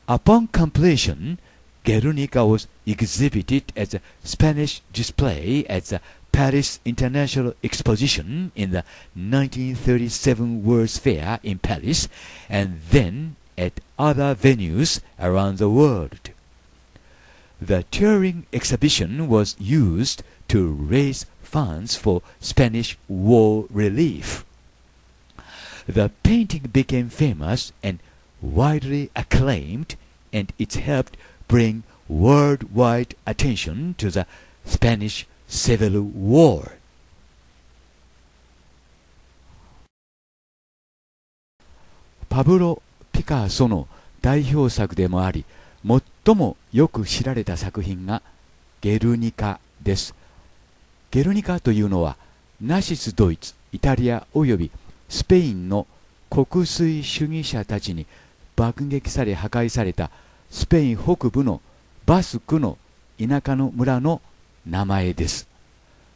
Upon completion, Guernica was exhibited as a Spanish display at the Paris International Exposition in the 1937 World's Fair in Paris and then at other venues around the world. The Turing exhibition was used to raise funds for Spanish war relief. The painting became famous and widely acclaimed, and it helped bring worldwide attention to the Spanish Civil War. パブロ・ピカソの代表作でもあり最もよく知られた作品が「ゲルニカ」ですゲルニカというのはナシスドイツイタリアおよびスペインの国粋主義者たちに爆撃され破壊された「スペイン北部のバスクの田舎の村の名前です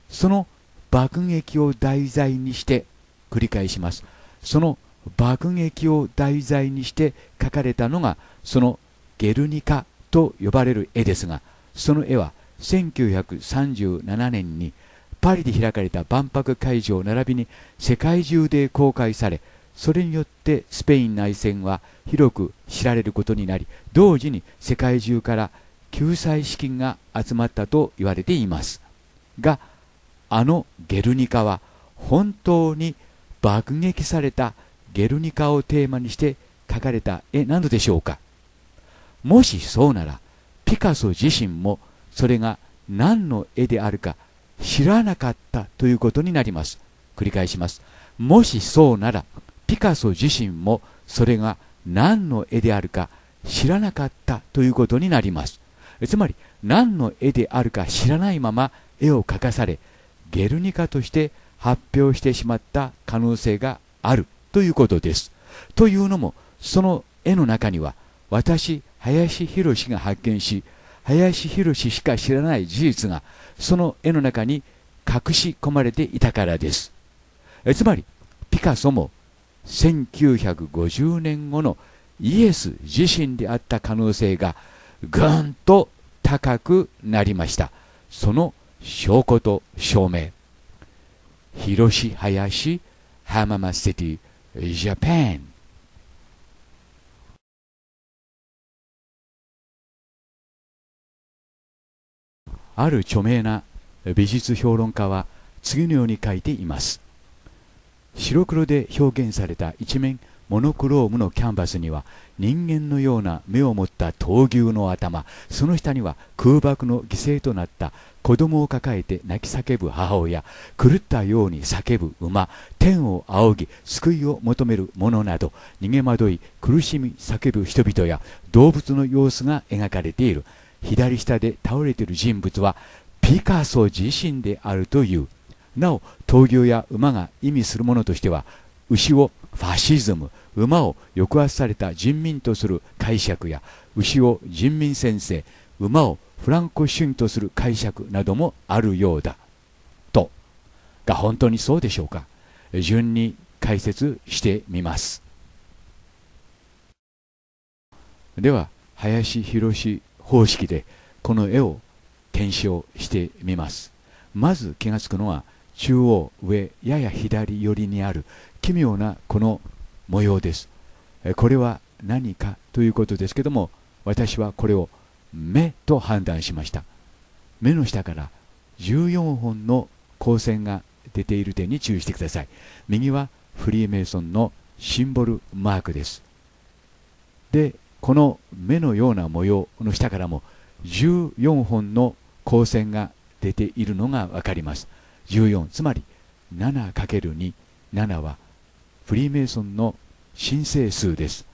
その爆撃を題材にして繰り返しますその爆撃を題材にして描かれたのがそのゲルニカと呼ばれる絵ですがその絵は1937年にパリで開かれた万博会場並びに世界中で公開されそれによってスペイン内戦は広く知られることになり同時に世界中から救済資金が集まったと言われていますがあのゲルニカは本当に爆撃されたゲルニカをテーマにして描かれた絵なのでしょうかもしそうならピカソ自身もそれが何の絵であるか知らなかったということになります繰り返しますもしそうならピカソ自身もそれが何の絵であるか知らなかったということになりますつまり何の絵であるか知らないまま絵を描かされゲルニカとして発表してしまった可能性があるということですというのもその絵の中には私林宏が発見し林宏しか知らない事実がその絵の中に隠し込まれていたからですつまりピカソも1950年後のイエス自身であった可能性がぐんと高くなりましたその証拠と証明広し林浜松シティジャパンある著名な美術評論家は次のように書いています白黒で表現された一面モノクロームのキャンバスには人間のような目を持った闘牛の頭その下には空爆の犠牲となった子供を抱えて泣き叫ぶ母親狂ったように叫ぶ馬天を仰ぎ救いを求める者など逃げ惑い苦しみ叫ぶ人々や動物の様子が描かれている左下で倒れている人物はピカソ自身であるという。なお闘牛や馬が意味するものとしては牛をファシズム馬を抑圧された人民とする解釈や牛を人民先生馬をフランコ主義とする解釈などもあるようだとが本当にそうでしょうか順に解説してみますでは林博方式でこの絵を検証してみますまず気がつくのは中央上やや左寄りにある奇妙なこの模様ですこれは何かということですけども私はこれを目と判断しました目の下から14本の光線が出ている点に注意してください右はフリーメイソンのシンボルマークですでこの目のような模様の下からも14本の光線が出ているのが分かります14つまり 7×27 はフリーメイソンの神聖数です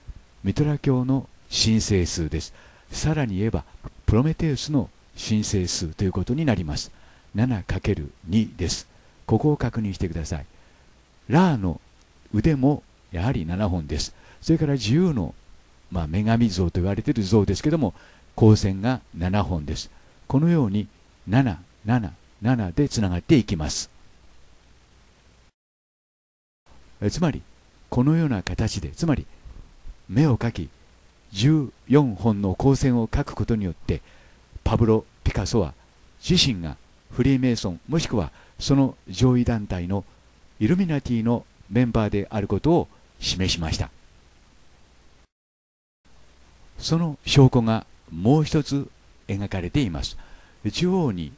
ミトラ教の神聖数ですさらに言えばプロメテウスの神聖数ということになります 7×2 ですここを確認してくださいラーの腕もやはり7本ですそれから自由の、まあ、女神像と言われている像ですけども光線が7本ですこのように777 7でつながっていきますつまりこのような形でつまり目を描き14本の光線を描くことによってパブロ・ピカソは自身がフリーメイソンもしくはその上位団体のイルミナティのメンバーであることを示しましたその証拠がもう一つ描かれています中央に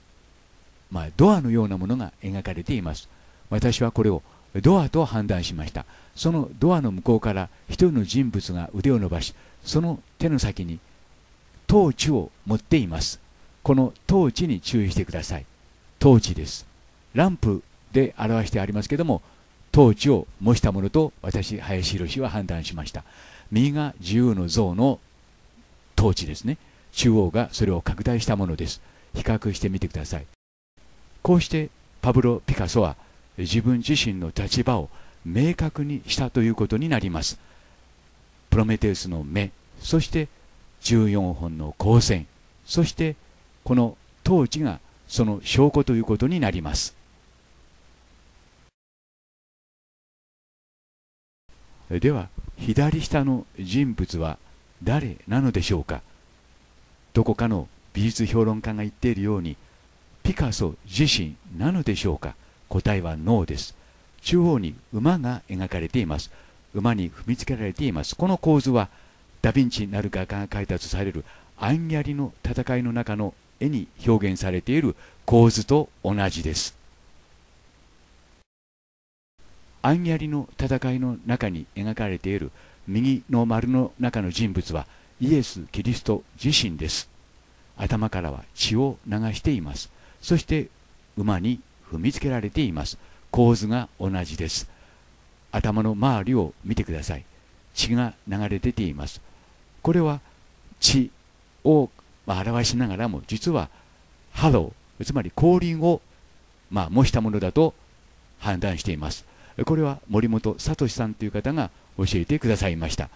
まあ、ドアのようなものが描かれています私はこれをドアと判断しましたそのドアの向こうから一人の人物が腕を伸ばしその手の先にトーチを持っていますこのトーチに注意してくださいトーチですランプで表してありますけどもトーチを模したものと私林宏は判断しました右が自由の像のトーチですね中央がそれを拡大したものです比較してみてくださいこうしてパブロ・ピカソは自分自身の立場を明確にしたということになりますプロメテウスの目そして14本の光線そしてこの統治がその証拠ということになりますでは左下の人物は誰なのでしょうかどこかの美術評論家が言っているようにピカソ自身なのでしょうか答えはノーです中央に馬が描かれています馬に踏みつけられていますこの構図はダ・ヴィンチなる画家が描いたとされるアンギャリの戦いの中の絵に表現されている構図と同じですアンギャリの戦いの中に描かれている右の丸の中の人物はイエス・キリスト自身です頭からは血を流していますそして馬に踏みつけられています構図が同じです頭の周りを見てください血が流れ出ていますこれは血を表しながらも実はハローつまり降臨をまあ、模したものだと判断していますこれは森本聡さんという方が教えてくださいました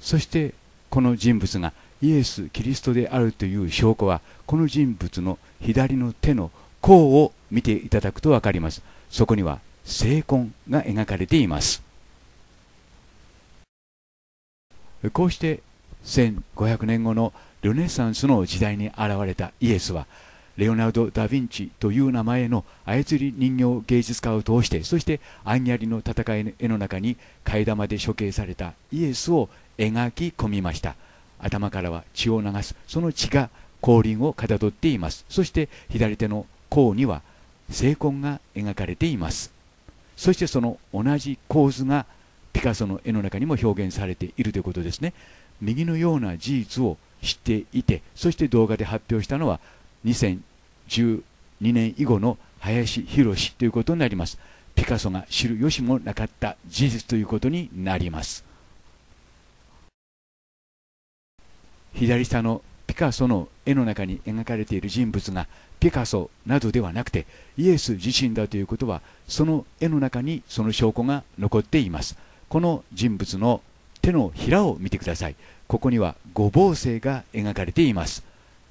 そしてこの人物がイエス・キリストであるという証拠はこの人物の左の手の甲を見ていただくと分かりますそこには聖婚が描かれていますこうして1500年後のルネサンスの時代に現れたイエスはレオナルド・ダ・ヴィンチという名前の操り人形芸術家を通してそしてアンギャリの戦いの絵の中に替え玉で処刑されたイエスを描き込みました頭からは血を流すその血が後輪をかたどっていますそして左手の甲には聖痕が描かれていますそしてその同じ構図がピカソの絵の中にも表現されているということですね右のような事実を知っていてそして動画で発表したのは2012年以後の林博ということになりますピカソが知る由もなかった事実ということになります左下のピカソの絵の中に描かれている人物がピカソなどではなくてイエス自身だということはその絵の中にその証拠が残っていますこの人物の手のひらを見てくださいここには五芒星が描かれています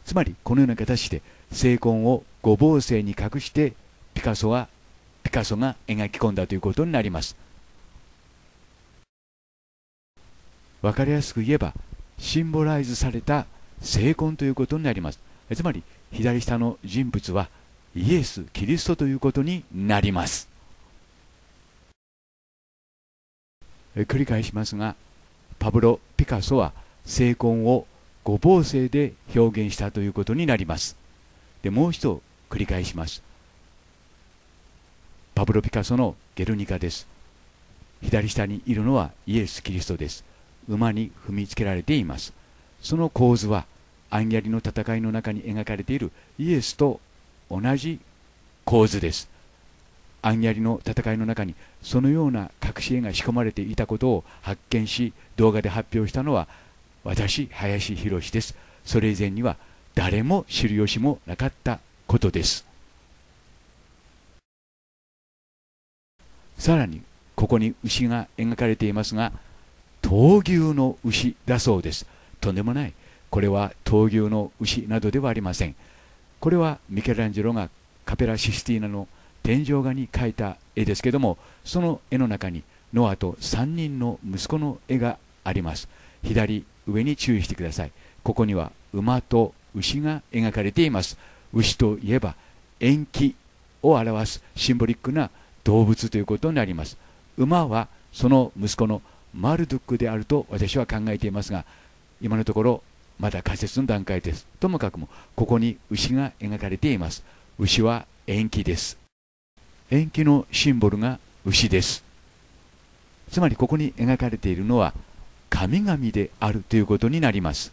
つまりこのような形で聖魂を五芒星に隠してピカソはピカソが描き込んだということになります分かりやすく言えばシンボライズされた聖婚ということになりますつまり左下の人物はイエス・キリストということになります繰り返しますがパブロ・ピカソは聖婚を五芒星で表現したということになりますでもう一度繰り返しますパブロ・ピカソの「ゲルニカ」です左下にいるのはイエス・キリストです馬に踏みつけられていますその構図はアンギャリの戦いの中に描かれているイエスと同じ構図ですアンギャリの戦いの中にそのような隠し絵が仕込まれていたことを発見し動画で発表したのは私林博ですそれ以前には誰も知る由もなかったことですさらにここに牛が描かれていますが闘牛の牛だそうですとんでもないこれは闘牛の牛などではありませんこれはミケランジェロがカペラ・システィーナの天井画に描いた絵ですけどもその絵の中にノアと3人の息子の絵があります左上に注意してくださいここには馬と牛が描かれています牛といえば延期を表すシンボリックな動物ということになります馬はその息子のマルドゥックであると私は考えていますが今のところまだ仮説の段階ですともかくもここに牛が描かれています牛は延期です延期のシンボルが牛ですつまりここに描かれているのは神々であるということになります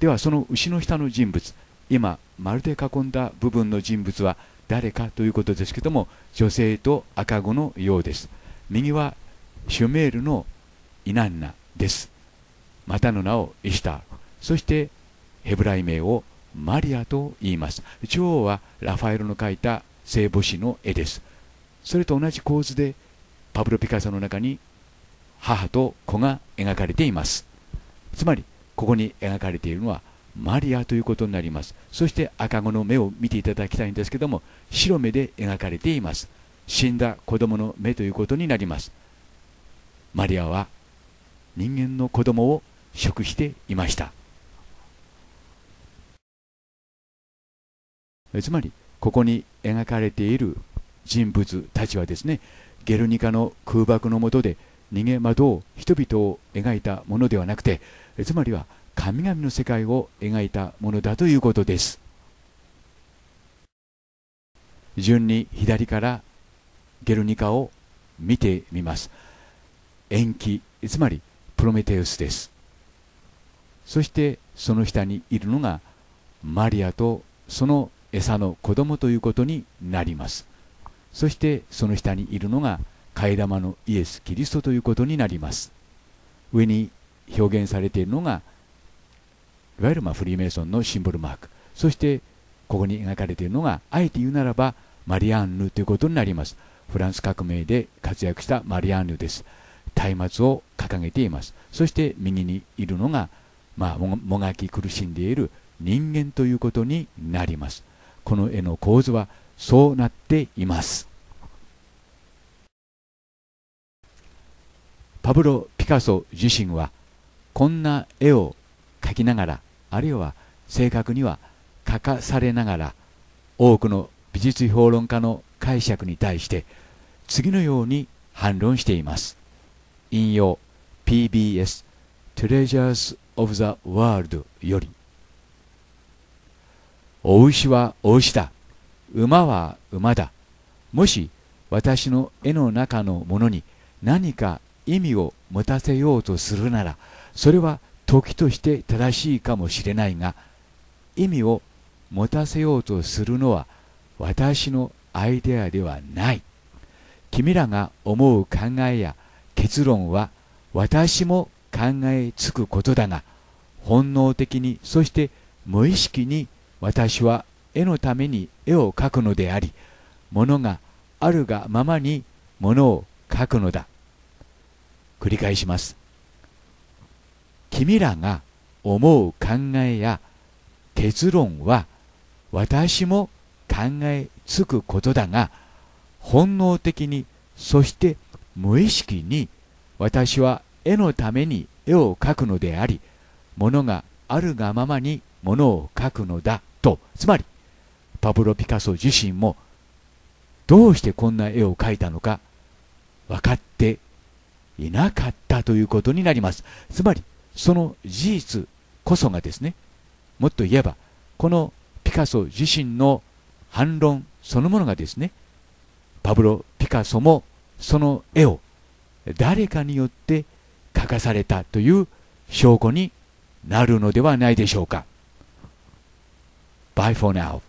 ではその牛の下の人物今丸で囲んだ部分の人物は誰かということですけども女性と赤子のようです右はシュメールのイナンナですまたの名をイシタールそしてヘブライ名をマリアと言います中央はラファエロの描いた聖母子の絵ですそれと同じ構図でパブロ・ピカソの中に母と子が描かれていますつまりここに描かれているのはマリアということになりますそして赤子の目を見ていただきたいんですけども白目で描かれています死んだ子供の目ということになりますマリアは人間の子供を食していましたつまりここに描かれている人物たちはですねゲルニカの空爆の下で逃げ惑う人々を描いたものではなくてつまりは神々の世界を描いたものだということです順に左からゲルニカを見てみます延期つまりプロメテウスですそしてその下にいるのがマリアとその餌の子供ということになりますそしてその下にいるのが替え玉のイエス・キリストということになります上に表現されているのがいわゆるまフリーメイソンのシンボルマークそしてここに描かれているのがあえて言うならばマリアンヌということになりますフランス革命で活躍したマリアンヌです松明を掲げていますそして右にいるのが、まあ、もがき苦しんでいる人間ということになりますこの絵の構図はそうなっていますパブロ・ピカソ自身はこんな絵を描きながらあるいは正確には書かされながら多くの美術評論家の解釈に対して次のように反論しています引用 PBS Treasures of the World よりお牛はお牛だ馬は馬だもし私の絵の中のものに何か意味を持たせようとするならそれは時として正しいかもしれないが意味を持たせようとするのは私のアイデアではない君らが思う考えや結論は私も考えつくことだが本能的にそして無意識に私は絵のために絵を描くのであり物があるがままに物を描くのだ繰り返します君らが思う考えや結論は私も考えつくことだが本能的にそして無意識に私は絵のために絵を描くのであり物があるがままに物を描くのだとつまりパブロ・ピカソ自身もどうしてこんな絵を描いたのか分かっていなかったということになりますつまりその事実こそがですねもっと言えばこのピカソ自身の反論そのものがですねパブロ・ピカソもその絵を誰かによって書かされたという証拠になるのではないでしょうか。Bye for now.